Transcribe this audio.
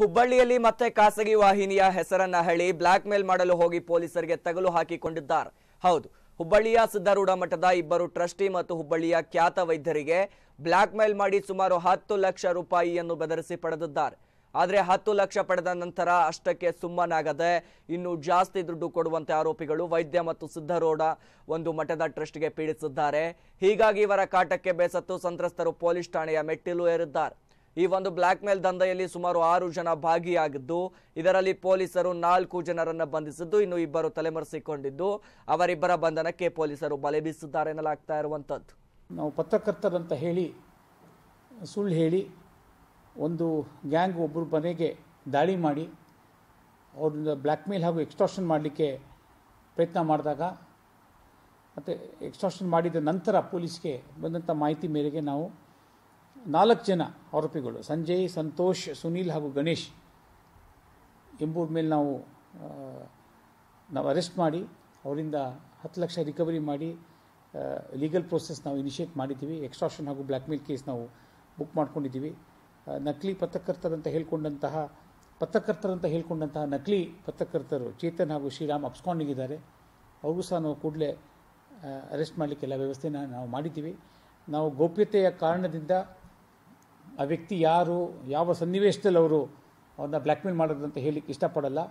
ಹುಬ್ಬಳ್ಳಿಯಲ್ಲಿ ಮತ್ತೆ ಖಾಸಗಿ ವಾಹಿನಿಯ ಹೆಸರನ್ನ ಹೇಳಿ ಬ್ಲಾಕ್ ಮೇಲ್ ಮಾಡಲು ಹೋಗಿ ಪೊಲೀಸರಿಗೆ ತಗಲು ಹಾಕಿಕೊಂಡಿದ್ದಾರೆ ಹೌದು ಹುಬ್ಬಳ್ಳಿಯ ಸಿದ್ದಾರೂಢ ಮಠದ ಇಬ್ಬರು ಟ್ರಸ್ಟಿ ಮತ್ತು ಹುಬ್ಬಳ್ಳಿಯ ಖ್ಯಾತ ವೈದ್ಯರಿಗೆ ಬ್ಲಾಕ್ ಮೇಲ್ ಮಾಡಿ ಸುಮಾರು ಹತ್ತು ಲಕ್ಷ ರೂಪಾಯಿಯನ್ನು ಬೆದರಿಸಿ ಪಡೆದಿದ್ದಾರೆ ಆದರೆ ಹತ್ತು ಲಕ್ಷ ಪಡೆದ ನಂತರ ಅಷ್ಟಕ್ಕೆ ಸುಮ್ಮನಾಗದೆ ಇನ್ನು ಜಾಸ್ತಿ ದುಡ್ಡು ಕೊಡುವಂತೆ ಆರೋಪಿಗಳು ವೈದ್ಯ ಮತ್ತು ಸಿದ್ದರೋಡ ಒಂದು ಮಠದ ಟ್ರಸ್ಟ್ಗೆ ಪೀಡಿಸಿದ್ದಾರೆ ಹೀಗಾಗಿ ಇವರ ಕಾಟಕ್ಕೆ ಬೇಸತ್ತು ಸಂತ್ರಸ್ತರು ಪೊಲೀಸ್ ಠಾಣೆಯ ಮೆಟ್ಟಿಲು ಏರಿದ್ದಾರೆ ಈ ಒಂದು ಬ್ಲಾಕ್ ಮೇಲ್ ದಂಧೆಯಲ್ಲಿ ಸುಮಾರು ಆರು ಜನ ಭಾಗಿಯಾಗಿದ್ದು ಇದರಲ್ಲಿ ಪೊಲೀಸರು ನಾಲ್ಕು ಜನರನ್ನು ಬಂಧಿಸಿದ್ದು ಇನ್ನು ಇಬ್ಬರು ತಲೆಮರೆಸಿಕೊಂಡಿದ್ದು ಅವರಿಬ್ಬರ ಬಂಧನಕ್ಕೆ ಪೊಲೀಸರು ಬಲೆ ಬೀಸಿದ್ದಾರೆ ಎನ್ನಲಾಗ್ತಾ ಇರುವಂಥದ್ದು ನಾವು ಪತ್ರಕರ್ತರಂತ ಹೇಳಿ ಸುಳ್ಳು ಹೇಳಿ ಒಂದು ಗ್ಯಾಂಗ್ ಒಬ್ಬರು ಮನೆಗೆ ದಾಳಿ ಮಾಡಿ ಅವ್ರನ್ನ ಬ್ಲ್ಯಾಕ್ಮೇಲ್ ಹಾಗೂ ಎಕ್ಸ್ಟ್ರಾಷನ್ ಮಾಡಲಿಕ್ಕೆ ಪ್ರಯತ್ನ ಮಾಡಿದಾಗ ಮತ್ತು ಎಕ್ಸ್ಟ್ರಾಷನ್ ಮಾಡಿದ ನಂತರ ಪೊಲೀಸ್ಗೆ ಬಂದಂಥ ಮಾಹಿತಿ ಮೇರೆಗೆ ನಾವು ನಾಲ್ಕು ಜನ ಆರೋಪಿಗಳು ಸಂಜಯ್ ಸಂತೋಷ್ ಸುನೀಲ್ ಹಾಗೂ ಗಣೇಶ್ ಎಂಬೂರ್ ಮೇಲೆ ನಾವು ನಾವು ಅರೆಸ್ಟ್ ಮಾಡಿ ಅವರಿಂದ ಹತ್ತು ಲಕ್ಷ ರಿಕವರಿ ಮಾಡಿ ಲೀಗಲ್ ಪ್ರೋಸೆಸ್ ನಾವು ಇನಿಷಿಯೇಟ್ ಮಾಡಿದ್ದೀವಿ ಎಕ್ಸ್ಟ್ರಾಕ್ಷನ್ ಹಾಗೂ ಬ್ಲ್ಯಾಕ್ಮೇಲ್ ಕೇಸ್ ನಾವು ಬುಕ್ ಮಾಡ್ಕೊಂಡಿದ್ದೀವಿ ನಕಲಿ ಪತ್ರಕರ್ತರಂತ ಹೇಳ್ಕೊಂಡಂತಹ ಪತ್ರಕರ್ತರಂತ ಹೇಳ್ಕೊಂಡಂತಹ ನಕಲಿ ಪತ್ರಕರ್ತರು ಚೇತನ್ ಹಾಗೂ ಶ್ರೀರಾಮ್ ಅಪ್ಸ್ಕೊಂಡಿದ್ದಾರೆ ಅವ್ರಿಗೂ ಸಹ ನಾವು ಕೂಡಲೇ ಅರೆಸ್ಟ್ ಮಾಡಲಿಕ್ಕೆಲ್ಲ ವ್ಯವಸ್ಥೆನ ನಾವು ಮಾಡಿದ್ದೀವಿ ನಾವು ಗೌಪ್ಯತೆಯ ಕಾರಣದಿಂದ ಆ ವ್ಯಕ್ತಿ ಯಾರು ಯಾವ ಸನ್ನಿವೇಶದಲ್ಲಿ ಅವರು ಅವ್ರನ್ನ ಬ್ಲ್ಯಾಕ್ಮೇಲ್ ಮಾಡೋದಂತ ಹೇಳಲಿಕ್ಕೆ ಇಷ್ಟಪಡಲ್ಲ